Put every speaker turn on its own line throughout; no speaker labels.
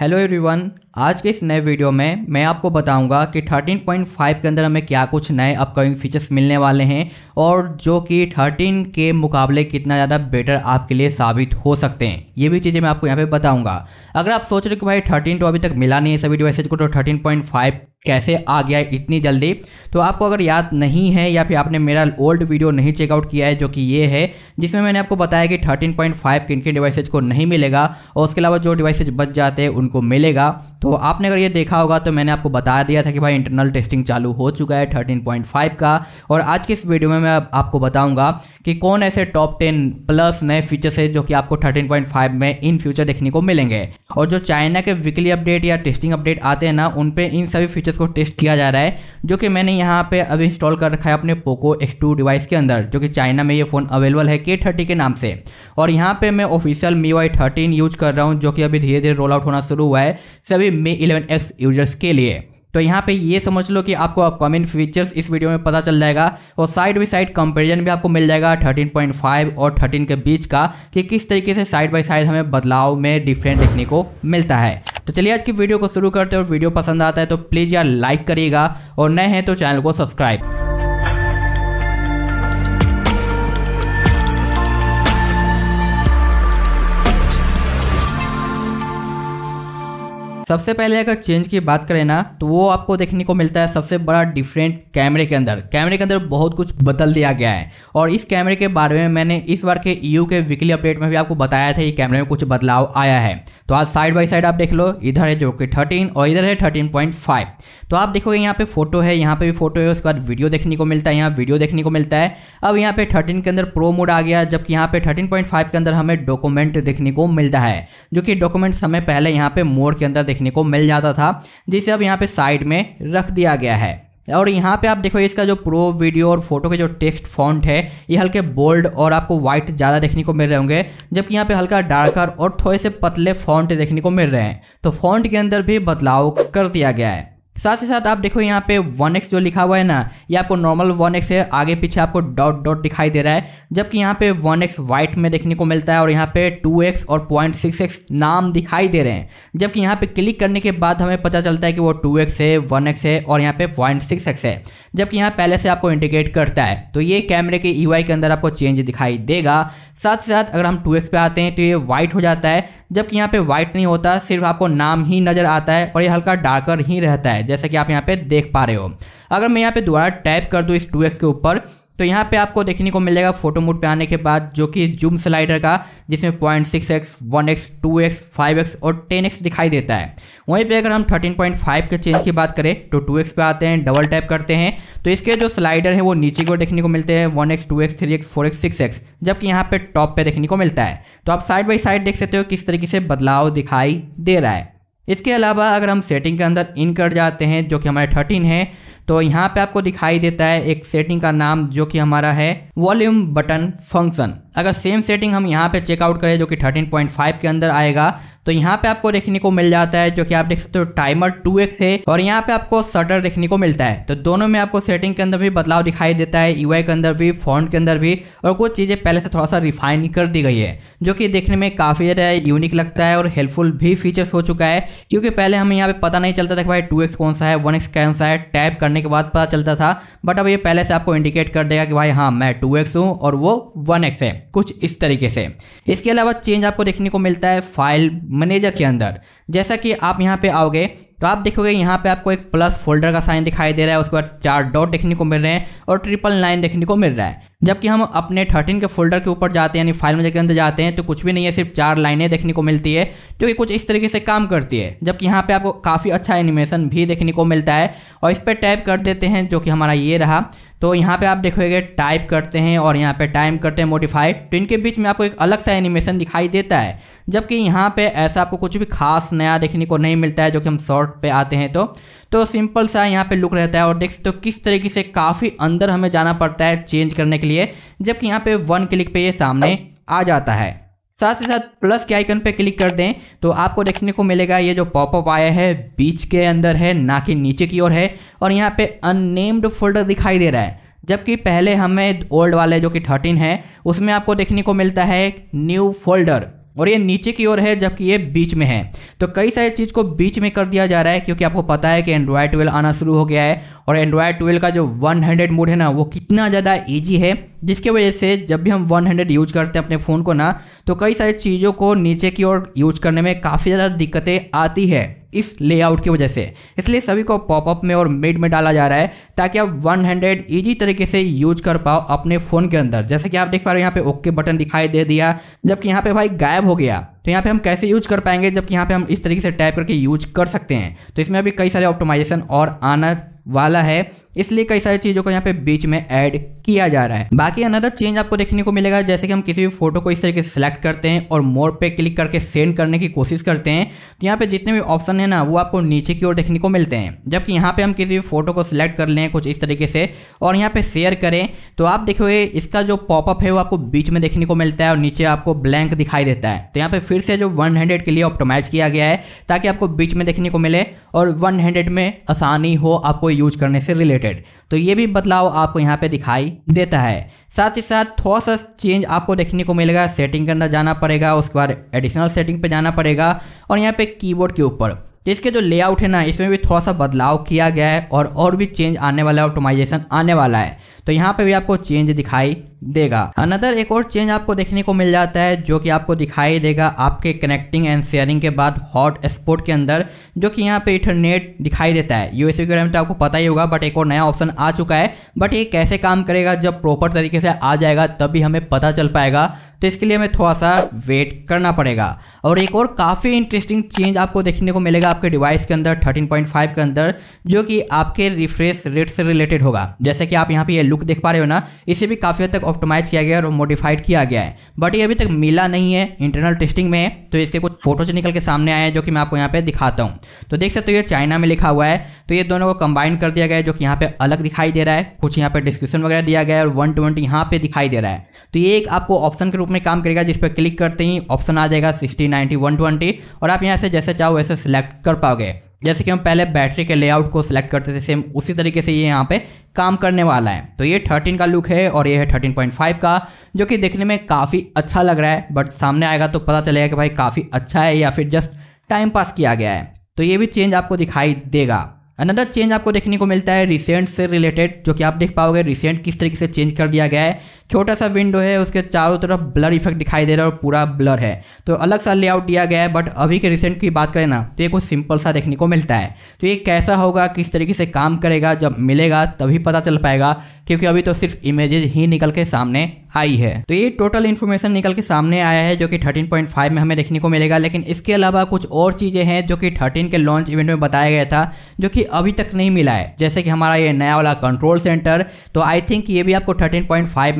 hello everyone आज के इस नए वीडियो में मैं आपको बताऊंगा कि 13.5 के अंदर हमें क्या कुछ नए अपकमिंग फीचर्स मिलने वाले हैं और जो कि 13 के मुकाबले कितना ज़्यादा बेटर आपके लिए साबित हो सकते हैं ये भी चीज़ें मैं आपको यहाँ पे बताऊंगा अगर आप सोच रहे हो कि भाई 13 तो अभी तक मिला नहीं है सभी डिवाइसेज को तो थर्टीन कैसे आ गया इतनी जल्दी तो आपको अगर याद नहीं है या फिर आपने मेरा ओल्ड वीडियो नहीं चेकआउट किया है जो कि ये है जिसमें मैंने आपको बताया कि 13.5 किन किन डिवाइसेज को नहीं मिलेगा और उसके अलावा जो डिवाइसेज बच जाते हैं उनको मिलेगा तो आपने अगर ये देखा होगा तो मैंने आपको बता दिया था कि भाई इंटरनल टेस्टिंग चालू हो चुका है फाइव का और आज के इस वीडियो में मैं आपको बताऊंगा कि कौन ऐसे टॉप टेन प्लस नए फीचर्स है जो कि आपको फाइव में इन फ्यूचर देखने को मिलेंगे और जो चाइना के वीकली अपडेट या टेस्टिंग अपडेट आते हैं ना उन पर इन सभी फीचर्स को टेस्ट किया जा रहा है जो कि मैंने यहाँ पर अभी इंस्टॉल कर रखा है अपने पोको एक्स डिवाइस के अंदर जो कि चाइना में ये फ़ोन अवेलेबल है के के नाम से और यहाँ पर मैं ऑफिशियल मी वाई यूज़ कर रहा हूँ जो कि अभी धीरे धीरे रोल आउट होना शुरू हुआ है सभी सभी मे इलेवन एक्स यूजर्स के लिए तो यहाँ पे ये समझ लो कि आपको अपकमिंग फीचर्स इस वीडियो में पता चल जाएगा और साइड बाई साइड कंपैरिजन भी आपको मिल जाएगा 13.5 और 13 के बीच का कि किस तरीके से साइड बाई साइड हमें बदलाव में डिफरेंट देखने को मिलता है तो चलिए आज की वीडियो को शुरू करते हैं और वीडियो पसंद आता है तो प्लीज़ यार लाइक करिएगा और नए हैं तो चैनल को सब्सक्राइब सबसे पहले अगर चेंज की बात करें ना तो वो आपको देखने को मिलता है सबसे बड़ा डिफरेंट कैमरे के अंदर कैमरे के अंदर बहुत कुछ बदल दिया गया है और इस कैमरे के बारे में मैंने इस बार के यू e के वीकली अपडेट में भी आपको बताया था कि कैमरे में कुछ बदलाव आया है तो आज साइड बाई साइड आप देख लो इधर है जो कि थर्टीन और इधर है थर्टीन पॉइंट फाइव तो आप देखोगे यहाँ पे फोटो है यहाँ पे भी फोटो है उसके बाद वीडियो देखने को मिलता है यहाँ वीडियो देखने को मिलता है अब यहाँ पे थर्टीन के अंदर प्रो मोड आ गया जबकि यहाँ पे थर्टीन पॉइंट फाइव के अंदर हमें डॉक्यूमेंट देखने को मिलता है जो कि डॉक्यूमेंट हमें पहले यहाँ पे मोड के अंदर देखने को मिल जाता था जिसे अब यहाँ पे साइड में रख दिया गया है और यहाँ पे आप देखो इसका जो प्रो वीडियो और फोटो के जो टेक्स्ट फॉन्ट है ये हल्के बोल्ड और आपको व्हाइट ज़्यादा देखने को मिल रहे होंगे जबकि यहाँ पे हल्का डार्कर और थोड़े से पतले फॉन्ट देखने को मिल रहे हैं तो फॉन्ट के अंदर भी बदलाव कर दिया गया है साथ ही साथ आप देखो यहाँ पे वन एक्स जो लिखा हुआ है ना ये आपको नॉर्मल वन एक्स है आगे पीछे आपको डॉट डॉट दिखाई दे रहा है जबकि यहाँ पे वन एक्स वाइट में देखने को मिलता है और यहाँ पे टू एक्स और पॉइंट सिक्स एक्स नाम दिखाई दे रहे हैं जबकि यहाँ पे क्लिक करने के बाद हमें पता चलता है कि वो टू एक्स है वन एक्स है और यहाँ पे पॉइंट सिक्स एक्स है जबकि यहाँ पहले से आपको इंडिकेट करता है तो ये कैमरे के ई e के अंदर आपको चेंज दिखाई देगा साथ ही साथ अगर हम टू एक्स पे आते हैं तो ये वाइट हो जाता है जबकि यहाँ पे व्हाइट नहीं होता सिर्फ आपको नाम ही नज़र आता है और ये हल्का डार्कर ही रहता है जैसा कि आप यहाँ पे देख पा रहे हो अगर मैं यहाँ पे दोबारा टाइप कर दूँ इस टू के ऊपर तो यहाँ पे आपको देखने को मिलेगा फोटो मोड पे आने के बाद जो कि जूम स्लाइडर का जिसमें point six x one x two x five x और टेन एक्स दिखाई देता है वहीं पे अगर हम थर्टीन पॉइंट फाइव के चेंज की बात करें तो टू एक्स पे आते हैं डबल टैप करते हैं तो इसके जो स्लाइडर है वो नीचे को देखने को मिलते हैं one x two x three x four x six x जबकि यहाँ पर टॉप पर देखने को मिलता है तो आप साइड बाई साइड देख सकते हो किस तरीके से बदलाव दिखाई दे रहा है इसके अलावा अगर हम सेटिंग के अंदर इन कर जाते हैं जो कि हमारे थर्टीन है तो यहाँ पे आपको दिखाई देता है एक सेटिंग का नाम जो कि हमारा है वॉल्यूम बटन फंक्शन अगर सेम सेटिंग हम यहाँ पे चेकआउट करें जो कि 13.5 के अंदर आएगा तो यहाँ पे आपको देखने को मिल जाता है जो कि आप देख सकते हो टाइमर टू है और यहाँ पे आपको शटर देखने को मिलता है तो दोनों में आपको सेटिंग के अंदर भी बदलाव दिखाई देता है यूआई के अंदर भी फॉन्ट के अंदर भी और कुछ चीज़ें पहले से थोड़ा सा रिफाइन कर दी गई है जो कि देखने में काफ़ी ज़्यादा यूनिक लगता है और हेल्पफुल भी फीचर्स हो चुका है क्योंकि पहले हमें यहाँ पे पता नहीं चलता था कि भाई टू कौन सा है वन कौन सा है टैप करने के बाद पता चलता था बट अब ये पहले से आपको इंडिकेट कर देगा कि भाई हाँ मैं टू एक्स हूँ और वो वन एक्स है कुछ इस तरीके से इसके अलावा चेंज आपको देखने को मिलता है फाइल मैनेजर के अंदर जैसा कि आप यहाँ पे आओगे तो आप देखोगे यहाँ पे आपको एक प्लस फोल्डर का साइन दिखाई दे रहा है उसके बाद चार डॉट देखने को मिल रहे हैं और ट्रिपल लाइन देखने को मिल रहा है जबकि हम अपने थर्टीन के फोल्डर के ऊपर जाते हैं यानी फाइल मैनेजर के अंदर जाते हैं तो कुछ भी नहीं है सिर्फ चार लाइनें देखने को मिलती है जो कि कुछ इस तरीके से काम करती है जबकि यहाँ पे आपको काफ़ी अच्छा एनिमेशन भी देखने को मिलता है और इस पर टैप कर देते हैं जो कि हमारा ये रहा तो यहाँ पे आप देखोगे टाइप करते हैं और यहाँ पे टाइम करते हैं मोडिफाइड तो इनके बीच में आपको एक अलग सा एनिमेशन दिखाई देता है जबकि यहाँ पे ऐसा आपको कुछ भी खास नया देखने को नहीं मिलता है जो कि हम शॉर्ट पे आते हैं तो तो सिंपल सा यहाँ पे लुक रहता है और देख सकते हो तो किस तरीके से काफ़ी अंदर हमें जाना पड़ता है चेंज करने के लिए जबकि यहाँ पर वन क्लिक पे ये सामने आ जाता है साथ ही साथ प्लस के आइकन पे क्लिक कर दें तो आपको देखने को मिलेगा ये जो पॉपअप आया है बीच के अंदर है ना कि नीचे की ओर है और यहाँ पे अननेम्ड फोल्डर दिखाई दे रहा है जबकि पहले हमें ओल्ड वाले जो कि थर्टीन है उसमें आपको देखने को मिलता है न्यू फोल्डर और ये नीचे की ओर है जबकि ये बीच में है तो कई सारी चीज़ को बीच में कर दिया जा रहा है क्योंकि आपको पता है कि एंड्रॉयड ट्वेल्व आना शुरू हो गया है और एंड्रॉयड ट्वेल्व का जो 100 मोड है ना वो कितना ज़्यादा ईजी है जिसके वजह से जब भी हम 100 यूज करते हैं अपने फ़ोन को ना तो कई सारी चीज़ों को नीचे की ओर यूज करने में काफ़ी ज़्यादा दिक्कतें आती है इस लेआउट की वजह से इसलिए सभी को पॉपअप में और मिड में डाला जा रहा है ताकि आप वन हंड्रेड ईजी तरीके से यूज कर पाओ अपने फ़ोन के अंदर जैसे कि आप देख पा रहे हो यहाँ पे ओके बटन दिखाई दे दिया जबकि यहाँ पे भाई गायब हो गया तो यहाँ पे हम कैसे यूज कर पाएंगे जबकि यहाँ पे हम इस तरीके से टाइप करके यूज कर सकते हैं तो इसमें अभी कई सारे ऑप्टोमाइजेशन और आना वाला है इसलिए कई सारी चीज़ों को यहाँ पे बीच में ऐड किया जा रहा है बाकी अनदर चेंज आपको देखने को मिलेगा जैसे कि हम किसी भी फोटो को इस तरीके से सिलेक्ट करते हैं और मोर पे क्लिक करके सेंड करने की कोशिश करते हैं तो यहाँ पे जितने भी ऑप्शन है ना वो आपको नीचे की ओर देखने को मिलते हैं जबकि यहाँ पे हम किसी भी फोटो को सिलेक्ट कर लें कुछ इस तरीके से और यहाँ पे शेयर करें तो आप देखोगे इसका जो पॉपअप है वो आपको बीच में देखने को मिलता है और नीचे आपको ब्लैंक दिखाई देता है तो यहाँ पे फिर से जो वन के लिए ऑप्टोमाइज किया गया है ताकि आपको बीच में देखने को मिले और वन में आसानी हो आपको यूज करने से रिलेटेड तो ये भी बदलाव आपको यहाँ पे दिखाई देता है साथ ही साथ थोड़ा सा चेंज आपको देखने को मिलेगा सेटिंग के अंदर जाना पड़ेगा उसके बाद एडिशनल सेटिंग पे जाना पड़ेगा और यहाँ पे कीबोर्ड के ऊपर तो इसके जो लेआउट है ना इसमें भी थोड़ा सा बदलाव किया गया है और और भी चेंज आने वाला है ऑप्टोमाइजेशन आने वाला है तो यहाँ पे भी आपको चेंज दिखाई देगा अनदर एक और चेंज आपको देखने को मिल जाता है जो कि आपको दिखाई देगा आपके कनेक्टिंग एंड शेयरिंग के बाद हॉट स्पॉट के अंदर जो कि यहाँ पे इंटरनेट दिखाई देता है यूएस के तो आपको पता ही होगा बट एक और नया ऑप्शन आ चुका है बट ये कैसे काम करेगा जब प्रॉपर तरीके से आ जाएगा तभी हमें पता चल पाएगा तो इसके लिए हमें थोड़ा सा वेट करना पड़ेगा और एक और काफ़ी इंटरेस्टिंग चेंज आपको देखने को मिलेगा आपके डिवाइस के अंदर 13.5 के अंदर जो कि आपके रिफ्रेश रेट से रिलेटेड होगा जैसे कि आप यहाँ पे ये लुक देख पा रहे हो ना इसे भी काफ़ी हद तक ऑप्टोमाइज किया गया और मॉडिफाइड किया गया है बट ये अभी तक मिला नहीं है इंटरनल टेस्टिंग में तो इसके कुछ फोटोज निकल के सामने आए हैं जो कि मैं आपको यहाँ पे दिखाता हूँ तो देख सकते हो ये चाइना में लिखा हुआ है तो ये दोनों को कंबाइन कर दिया गया है जो कि यहाँ पे अलग दिखाई दे रहा है कुछ यहाँ पे डिस्क्रिप्शन वगैरह दिया गया है और वन ट्वेंटी यहाँ पे दिखाई दे रहा है तो ये एक आपको ऑप्शन के रूप रूप में काम करेगा जिस पर क्लिक करते ही ऑप्शन आ जाएगा सिक्सटी नाइनटी वन ट्वेंटी और आप यहाँ से जैसे चाहो वैसे सिलेक्ट कर पाओगे जैसे कि हम पहले बैटरी के लेआउट को सिलेक्ट करते थे सेम उसी तरीके से ये यह यहाँ पे काम करने वाला है तो ये 13 का लुक है और ये है 13.5 का जो कि देखने में काफ़ी अच्छा लग रहा है बट सामने आएगा तो पता चलेगा कि भाई काफ़ी अच्छा है या फिर जस्ट टाइम पास किया गया है तो ये भी चेंज आपको दिखाई देगा अनदर चेंज आपको देखने को मिलता है रिसेंट से रिलेटेड जो कि आप देख पाओगे रिसेंट किस तरीके से चेंज कर दिया गया है छोटा सा विंडो है उसके चारों तरफ ब्लर इफेक्ट दिखाई दे रहा है और पूरा ब्लर है तो अलग सा लेआउट दिया गया है बट अभी के रिसेंट की बात करें ना तो ये कुछ सिंपल सा देखने को मिलता है तो ये कैसा होगा किस तरीके से काम करेगा जब मिलेगा तभी पता चल पाएगा क्योंकि अभी तो सिर्फ इमेजेज ही निकल के सामने आई है तो ये टोटल इन्फॉर्मेशन निकल के सामने आया है जो कि 13.5 में हमें देखने को मिलेगा लेकिन इसके अलावा कुछ और चीज़ें हैं जो कि 13 के लॉन्च इवेंट में बताया गया था जो कि अभी तक नहीं मिला है जैसे कि हमारा ये नया वाला कंट्रोल सेंटर तो आई थिंक ये भी आपको थर्टीन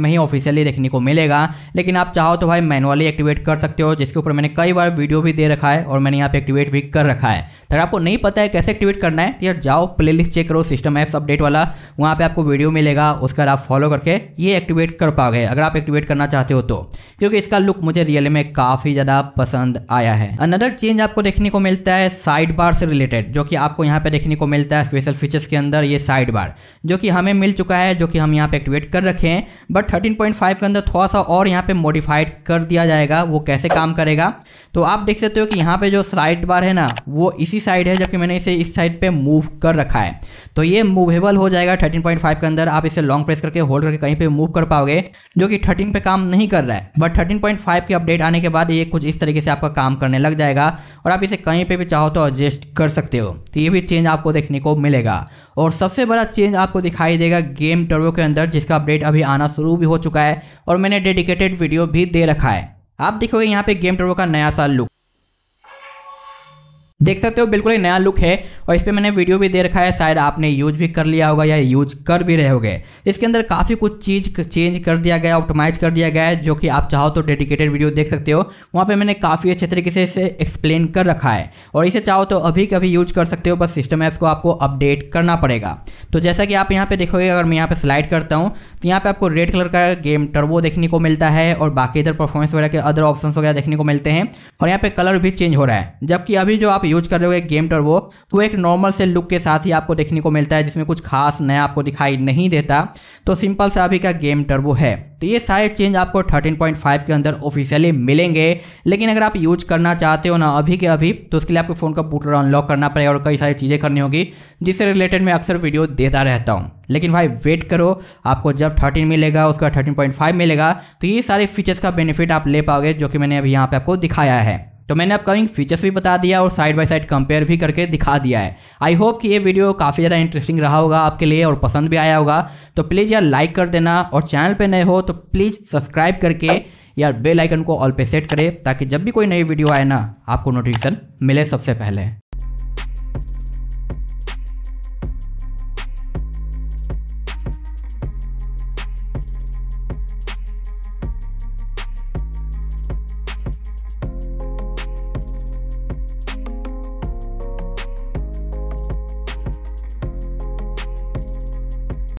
में ही नहीं ऑफिशियली देखने को मिलेगा लेकिन आप चाहो तो भाई मैनुअली एक्टिवेट कर सकते हो जिसके ऊपर मैंने कई बार वीडियो भी दे रखा है और मैंने यहाँ पे एक्टिवेट भी कर रखा है तो अगर आपको नहीं पता है कैसे एक्टिवेट करना है तो यार जाओ प्ले चेक करो सिस्टम ऐप्स अपडेट वाला वहाँ पर आपको वीडियो मिलेगा उसका आप फॉलो करके ये एक्टिवेट कर पाओगे अगर आप एक्टिवेट करना चाहते हो तो क्योंकि इसका लुक मुझे रियल में काफ़ी ज़्यादा पसंद आया है अनदर चेंज आपको देखने को मिलता है साइड बार से रिलेटेड जो कि आपको यहाँ पे देखने को मिलता है स्पेशल फीचर्स के अंदर ये साइड बार जो कि हमें मिल चुका है जो कि हम यहाँ पे एक्टिवेट कर रखे हैं बट 13.5 के अंदर थोड़ा सा और यहाँ पे मॉडिफाइड कर दिया जाएगा वो कैसे काम करेगा तो आप देख सकते हो कि यहाँ पे जो स्लाइड बार है ना वो इसी साइड है जबकि मैंने इसे इस साइड पे मूव कर रखा है तो ये मूवेबल हो जाएगा 13.5 के अंदर आप इसे लॉन्ग प्रेस करके होल्ड करके कहीं पे मूव कर पाओगे जो कि 13 पे काम नहीं कर रहा है बट थर्टीन के अपडेट आने के बाद ये कुछ इस तरीके से आपका काम करने लग जाएगा और आप इसे कहीं पर भी चाहो तो एडजस्ट कर सकते हो तो ये भी चेंज आपको देखने को मिलेगा और सबसे बड़ा चेंज आपको दिखाई देगा गेम टर्बो के अंदर जिसका अपडेट अभी आना शुरू भी हो चुका है और मैंने डेडिकेटेड वीडियो भी दे रखा है आप देखोगे यहाँ पे गेम टर्बो का नया सा लुक देख सकते हो बिल्कुल ही नया लुक है और इस पर मैंने वीडियो भी दे रखा है शायद आपने यूज भी कर लिया होगा या यूज कर भी रहे होगे इसके अंदर काफ़ी कुछ चीज़ चेंज कर दिया गया ऑप्टोमाइज कर दिया गया है जो कि आप चाहो तो डेडिकेटेड वीडियो देख सकते हो वहाँ पे मैंने काफ़ी अच्छे तरीके से इसे एक्सप्लेन कर रखा है और इसे चाहो तो अभी कभी यूज कर सकते हो बस सिस्टम ऐप्स को आपको अपडेट करना पड़ेगा तो जैसा कि आप यहाँ पर देखोगे अगर मैं यहाँ पर स्लाइड करता हूँ यहाँ पे आपको रेड कलर का गेम टर्बो देखने को मिलता है और बाकी इधर परफॉर्मेंस वगैरह के अदर ऑप्शन वगैरह देखने को मिलते हैं और यहाँ पे कलर भी चेंज हो रहा है जबकि अभी जो आप यूज कर रहे हो गेम टर्बो वो एक नॉर्मल से लुक के साथ ही आपको देखने को मिलता है जिसमें कुछ खास नया आपको दिखाई नहीं देता तो सिंपल सा अभी का गेम टर्बो है तो ये सारे चेंज आपको 13.5 के अंदर ऑफिशियली मिलेंगे लेकिन अगर आप यूज करना चाहते हो ना अभी के अभी तो उसके लिए आपको फ़ोन का पूटर अनलॉक करना पड़ेगा और कई सारी चीज़ें करनी होगी जिससे रिलेटेड मैं अक्सर वीडियो देता रहता हूँ लेकिन भाई वेट करो आपको जब 13 मिलेगा उसका 13.5 मिलेगा तो ये सारे फीचर्स का बेनिफिट आप ले पाओगे जो कि मैंने अभी यहाँ पे आपको दिखाया है तो मैंने अपकमिंग फीचर्स भी बता दिया और साइड बाय साइड कंपेयर भी करके दिखा दिया है आई होप कि ये वीडियो काफ़ी ज़्यादा इंटरेस्टिंग रहा होगा आपके लिए और पसंद भी आया होगा तो प्लीज़ यार लाइक कर देना और चैनल पर नए हो तो प्लीज़ सब्सक्राइब करके यार बेल आइकन को ऑल पे सेट करें ताकि जब भी कोई नई वीडियो आए ना आपको नोटिफिकेशन मिले सबसे पहले